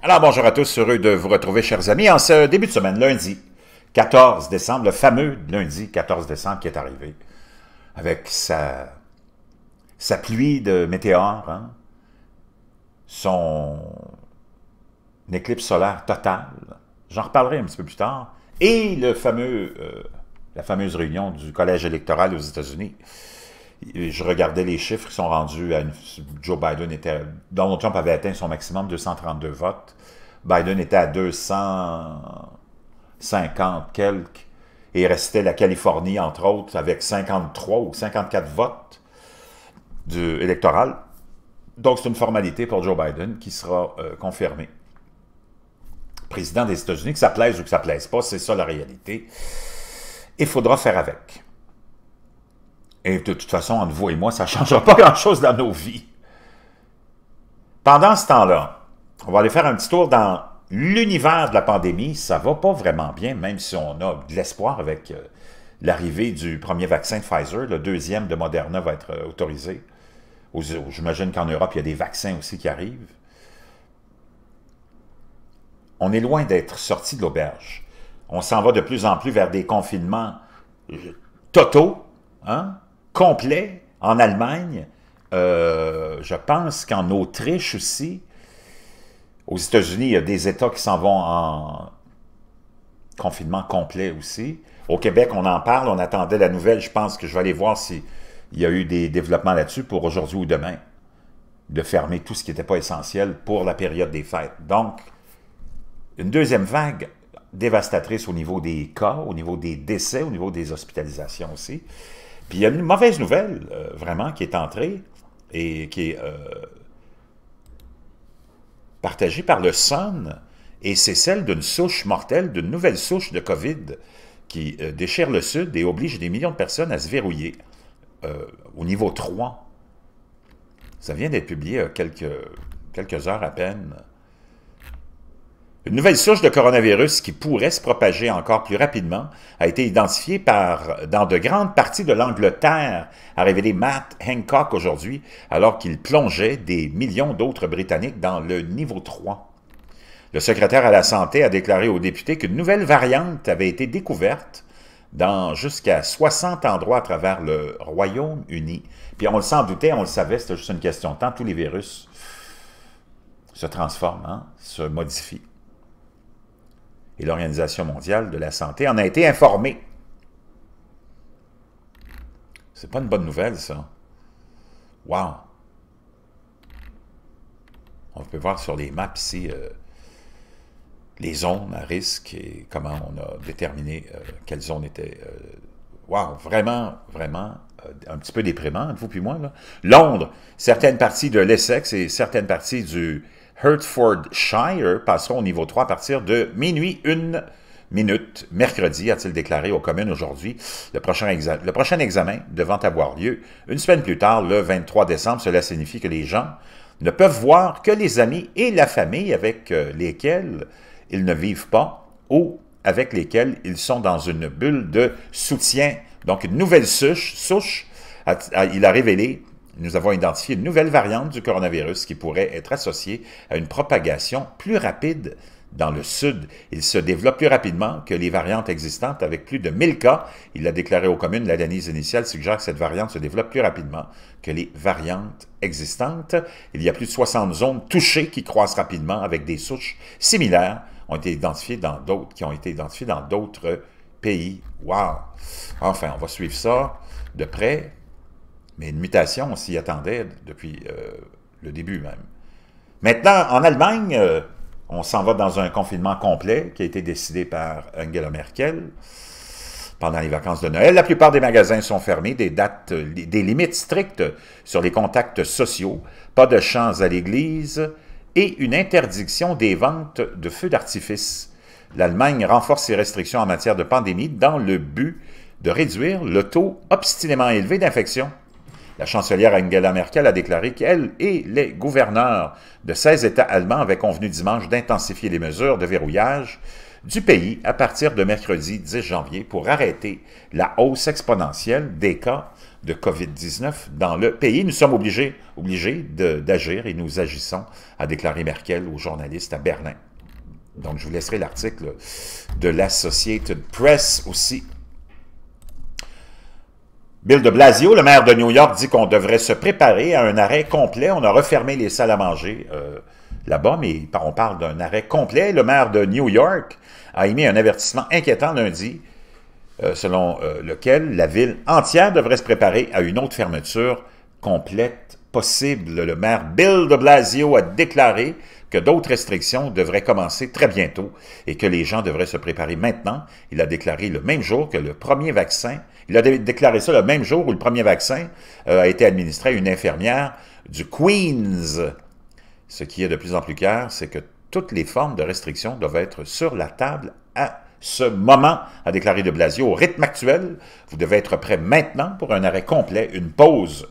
Alors bonjour à tous, heureux de vous retrouver chers amis en ce début de semaine, lundi 14 décembre, le fameux lundi 14 décembre qui est arrivé avec sa, sa pluie de météores, hein, son éclipse solaire totale, j'en reparlerai un petit peu plus tard, et le fameux, euh, la fameuse réunion du collège électoral aux États-Unis je regardais les chiffres qui sont rendus à Joe Biden était. Donald Trump avait atteint son maximum de 232 votes. Biden était à 250 quelques. Et il restait la Californie, entre autres, avec 53 ou 54 votes du Donc, c'est une formalité pour Joe Biden qui sera euh, confirmé. Président des États-Unis, que ça plaise ou que ça plaise pas, c'est ça la réalité. Il faudra faire avec. Et de toute façon, entre vous et moi, ça ne changera pas grand-chose dans nos vies. Pendant ce temps-là, on va aller faire un petit tour dans l'univers de la pandémie. Ça ne va pas vraiment bien, même si on a de l'espoir avec euh, l'arrivée du premier vaccin de Pfizer. Le deuxième de Moderna va être euh, autorisé. J'imagine qu'en Europe, il y a des vaccins aussi qui arrivent. On est loin d'être sorti de l'auberge. On s'en va de plus en plus vers des confinements euh, totaux, hein? complet en Allemagne. Euh, je pense qu'en Autriche aussi. Aux États-Unis, il y a des États qui s'en vont en confinement complet aussi. Au Québec, on en parle, on attendait la nouvelle. Je pense que je vais aller voir s'il y a eu des développements là-dessus pour aujourd'hui ou demain, de fermer tout ce qui n'était pas essentiel pour la période des fêtes. Donc, une deuxième vague dévastatrice au niveau des cas, au niveau des décès, au niveau des hospitalisations aussi. Puis il y a une mauvaise nouvelle, euh, vraiment, qui est entrée et qui est euh, partagée par le Sun, et c'est celle d'une souche mortelle, d'une nouvelle souche de COVID qui euh, déchire le Sud et oblige des millions de personnes à se verrouiller au niveau 3. Ça vient d'être publié quelques, quelques heures à peine. Une nouvelle source de coronavirus qui pourrait se propager encore plus rapidement a été identifiée par, dans de grandes parties de l'Angleterre, a révélé Matt Hancock aujourd'hui, alors qu'il plongeait des millions d'autres Britanniques dans le niveau 3. Le secrétaire à la Santé a déclaré aux députés qu'une nouvelle variante avait été découverte dans jusqu'à 60 endroits à travers le Royaume-Uni. Puis on le s'en doutait, on le savait, c'était juste une question de temps. Tous les virus se transforment, hein, se modifient et l'Organisation mondiale de la santé en a été informée. C'est pas une bonne nouvelle, ça. Wow! On peut voir sur les maps ici euh, les zones à risque et comment on a déterminé euh, quelles zones étaient... Waouh, wow! Vraiment, vraiment euh, un petit peu déprimant, vous puis moi. Londres, certaines parties de l'Essex et certaines parties du, Hertfordshire passeront au niveau 3 à partir de minuit une minute mercredi, a-t-il déclaré aux communes aujourd'hui. Le prochain, le prochain examen devant avoir lieu une semaine plus tard, le 23 décembre. Cela signifie que les gens ne peuvent voir que les amis et la famille avec euh, lesquels ils ne vivent pas ou avec lesquels ils sont dans une bulle de soutien. Donc, une nouvelle souche, souche il a révélé nous avons identifié une nouvelle variante du coronavirus qui pourrait être associée à une propagation plus rapide dans le sud. Il se développe plus rapidement que les variantes existantes avec plus de 1000 cas. Il l'a déclaré aux communes, l'analyse initiale suggère que cette variante se développe plus rapidement que les variantes existantes. Il y a plus de 60 zones touchées qui croissent rapidement avec des souches similaires ont été dans d'autres, qui ont été identifiées dans d'autres pays. Wow! Enfin, on va suivre ça de près. Mais une mutation, s'y attendait depuis euh, le début même. Maintenant, en Allemagne, euh, on s'en va dans un confinement complet qui a été décidé par Angela Merkel pendant les vacances de Noël. La plupart des magasins sont fermés, des dates, euh, des limites strictes sur les contacts sociaux, pas de chants à l'église et une interdiction des ventes de feux d'artifice. L'Allemagne renforce ses restrictions en matière de pandémie dans le but de réduire le taux obstinément élevé d'infection. La chancelière Angela Merkel a déclaré qu'elle et les gouverneurs de 16 États allemands avaient convenu dimanche d'intensifier les mesures de verrouillage du pays à partir de mercredi 10 janvier pour arrêter la hausse exponentielle des cas de COVID-19 dans le pays. Nous sommes obligés, obligés d'agir et nous agissons, a déclaré Merkel aux journalistes à Berlin. Donc, je vous laisserai l'article de l'Associated Press aussi Bill de Blasio, le maire de New York, dit qu'on devrait se préparer à un arrêt complet. On a refermé les salles à manger euh, là-bas, mais on parle d'un arrêt complet. Le maire de New York a émis un avertissement inquiétant lundi, euh, selon euh, lequel la ville entière devrait se préparer à une autre fermeture complète possible. Le maire Bill de Blasio a déclaré que d'autres restrictions devraient commencer très bientôt et que les gens devraient se préparer maintenant. Il a déclaré le même jour que le premier vaccin, il a déclaré ça le même jour où le premier vaccin euh, a été administré à une infirmière du Queens. Ce qui est de plus en plus clair, c'est que toutes les formes de restrictions doivent être sur la table à ce moment, a déclaré de Blasio. Au rythme actuel, vous devez être prêt maintenant pour un arrêt complet, une pause,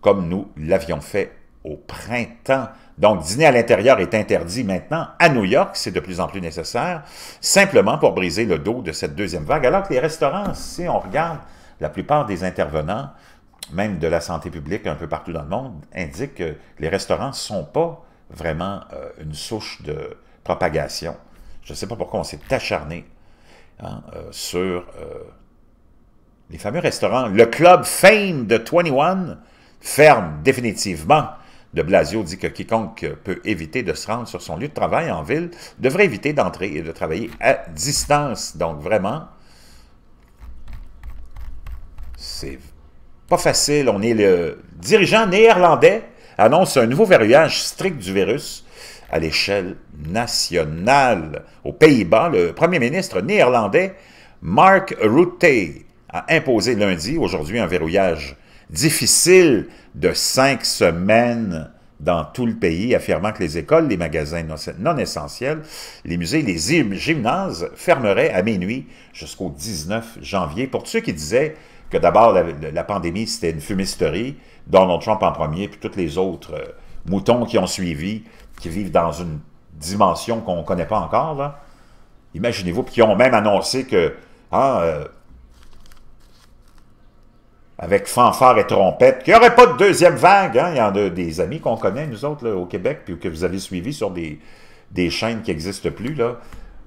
comme nous l'avions fait au printemps. Donc, dîner à l'intérieur est interdit maintenant à New York, c'est de plus en plus nécessaire, simplement pour briser le dos de cette deuxième vague. Alors que les restaurants, si on regarde la plupart des intervenants, même de la santé publique un peu partout dans le monde, indiquent que les restaurants ne sont pas vraiment euh, une souche de propagation. Je ne sais pas pourquoi on s'est acharné hein, euh, sur euh, les fameux restaurants. Le club Fame de 21 ferme définitivement de Blasio dit que quiconque peut éviter de se rendre sur son lieu de travail en ville devrait éviter d'entrer et de travailler à distance. Donc vraiment, c'est pas facile. On est le dirigeant néerlandais annonce un nouveau verrouillage strict du virus à l'échelle nationale. Aux Pays-Bas, le premier ministre néerlandais Mark Rutte a imposé lundi, aujourd'hui, un verrouillage difficile de cinq semaines dans tout le pays, affirmant que les écoles, les magasins non essentiels, les musées, les gymnases fermeraient à minuit jusqu'au 19 janvier. Pour ceux qui disaient que d'abord la, pandémie c'était une fumisterie, Donald Trump en premier, puis tous les autres euh, moutons qui ont suivi, qui vivent dans une dimension qu'on ne connaît pas encore, imaginez-vous, qui ont même annoncé que ah, euh, avec fanfare et trompette, qu'il n'y aurait pas de deuxième vague. Hein? Il y en a des amis qu'on connaît, nous autres, là, au Québec, puis que vous avez suivi sur des, des chaînes qui n'existent plus. Là.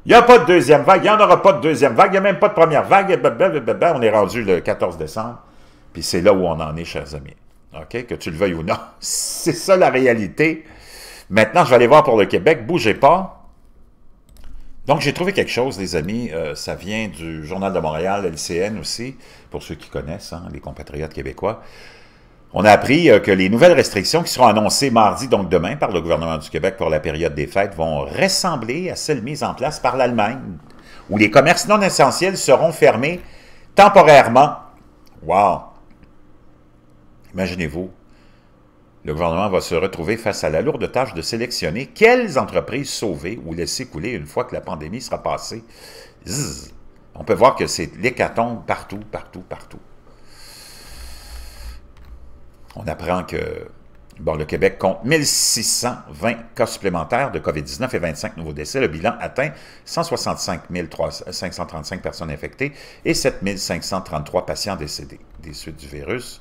Il n'y a pas de deuxième vague, il n'y en aura pas de deuxième vague, il n'y a même pas de première vague. Blablabla. On est rendu le 14 décembre, puis c'est là où on en est, chers amis. OK? Que tu le veuilles ou non, c'est ça la réalité. Maintenant, je vais aller voir pour le Québec, bougez pas. Donc, j'ai trouvé quelque chose, les amis. Euh, ça vient du Journal de Montréal, LCN aussi, pour ceux qui connaissent, hein, les compatriotes québécois. On a appris euh, que les nouvelles restrictions qui seront annoncées mardi, donc demain, par le gouvernement du Québec pour la période des fêtes, vont ressembler à celles mises en place par l'Allemagne, où les commerces non essentiels seront fermés temporairement. Wow! Imaginez-vous, le gouvernement va se retrouver face à la lourde tâche de sélectionner quelles entreprises sauver ou laisser couler une fois que la pandémie sera passée. On peut voir que c'est l'hécatombe partout, partout, partout. On apprend que bon, le Québec compte 1620 cas supplémentaires de COVID-19 et 25 nouveaux décès. Le bilan atteint 165 535 personnes infectées et 7533 patients décédés des suites du virus.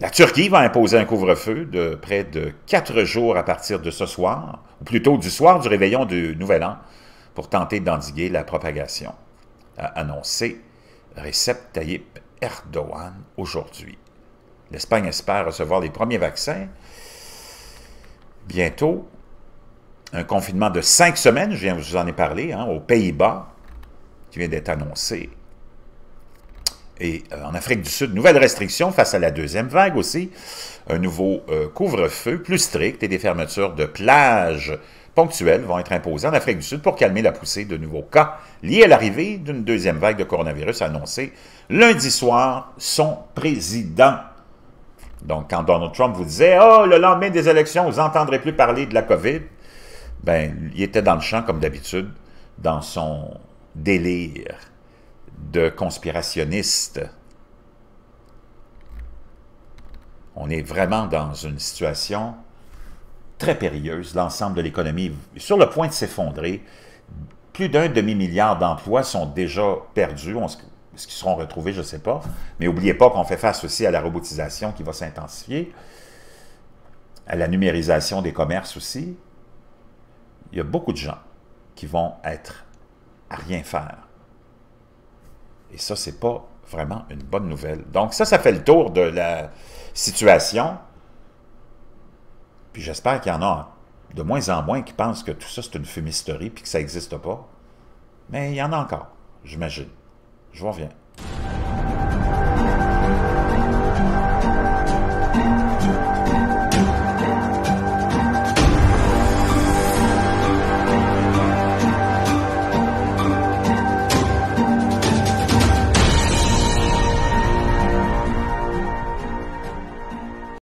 La Turquie va imposer un couvre-feu de près de quatre jours à partir de ce soir, ou plutôt du soir du réveillon du Nouvel An, pour tenter d'endiguer la propagation, a annoncé Recep Tayyip Erdogan aujourd'hui. L'Espagne espère recevoir les premiers vaccins bientôt. Un confinement de cinq semaines, je viens vous en ai parlé, hein, aux Pays-Bas, qui vient d'être annoncé et euh, en Afrique du Sud, nouvelles restrictions face à la deuxième vague aussi, un nouveau euh, couvre-feu plus strict et des fermetures de plages ponctuelles vont être imposées en Afrique du Sud pour calmer la poussée de nouveaux cas liés à l'arrivée d'une deuxième vague de coronavirus annoncée lundi soir, son président. Donc, quand Donald Trump vous disait « Oh, le lendemain des élections, vous n'entendrez plus parler de la COVID », ben, il était dans le champ comme d'habitude, dans son délire de conspirationnistes. On est vraiment dans une situation très périlleuse. L'ensemble de l'économie est sur le point de s'effondrer. Plus d'un demi-milliard d'emplois sont déjà perdus. ce qui seront retrouvés, je ne sais pas. Mais n'oubliez pas qu'on fait face aussi à la robotisation qui va s'intensifier, à la numérisation des commerces aussi. Il y a beaucoup de gens qui vont être à rien faire. Et ça, c'est pas vraiment une bonne nouvelle. Donc ça, ça fait le tour de la situation. Puis j'espère qu'il y en a de moins en moins qui pensent que tout ça, c'est une fumisterie puis que ça n'existe pas. Mais il y en a encore, j'imagine. Je reviens.